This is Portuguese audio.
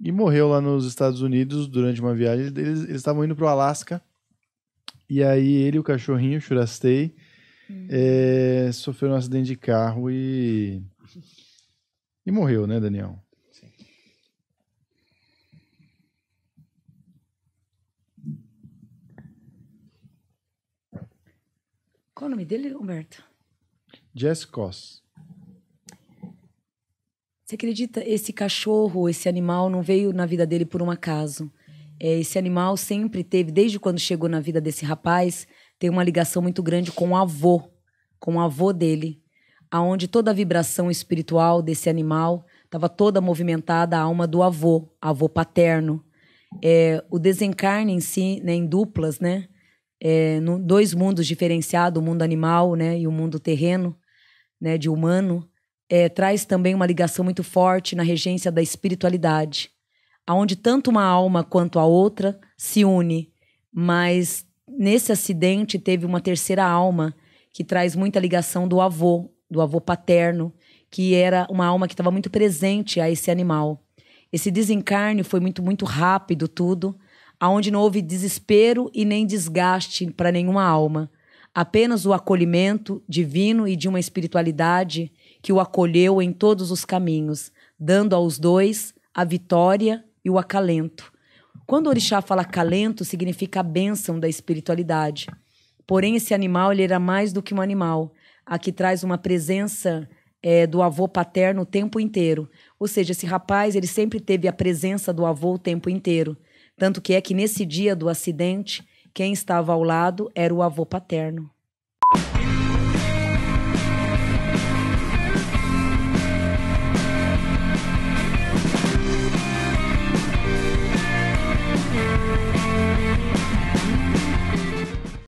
e morreu lá nos Estados Unidos durante uma viagem. Eles estavam indo para o Alasca e aí ele, o cachorrinho, Churastei, hum. é, eh, sofreu um acidente de carro e e morreu, né, Daniel? Qual o nome dele, Humberto? Jess Koss. Você acredita? Esse cachorro, esse animal, não veio na vida dele por um acaso. É, esse animal sempre teve, desde quando chegou na vida desse rapaz, tem uma ligação muito grande com o avô, com o avô dele, aonde toda a vibração espiritual desse animal estava toda movimentada a alma do avô, avô paterno. É, o desencarne em si, né, em duplas, né, é, no, dois mundos diferenciados, o mundo animal né, e o mundo terreno, né, de humano, é, traz também uma ligação muito forte na regência da espiritualidade, aonde tanto uma alma quanto a outra se une, mas nesse acidente teve uma terceira alma que traz muita ligação do avô, do avô paterno, que era uma alma que estava muito presente a esse animal. Esse desencarne foi muito muito rápido tudo, aonde não houve desespero e nem desgaste para nenhuma alma apenas o acolhimento divino e de uma espiritualidade que o acolheu em todos os caminhos, dando aos dois a vitória e o acalento. Quando o orixá fala acalento, significa a bênção da espiritualidade. Porém, esse animal ele era mais do que um animal. Aqui traz uma presença é, do avô paterno o tempo inteiro. Ou seja, esse rapaz ele sempre teve a presença do avô o tempo inteiro. Tanto que é que nesse dia do acidente quem estava ao lado era o avô paterno.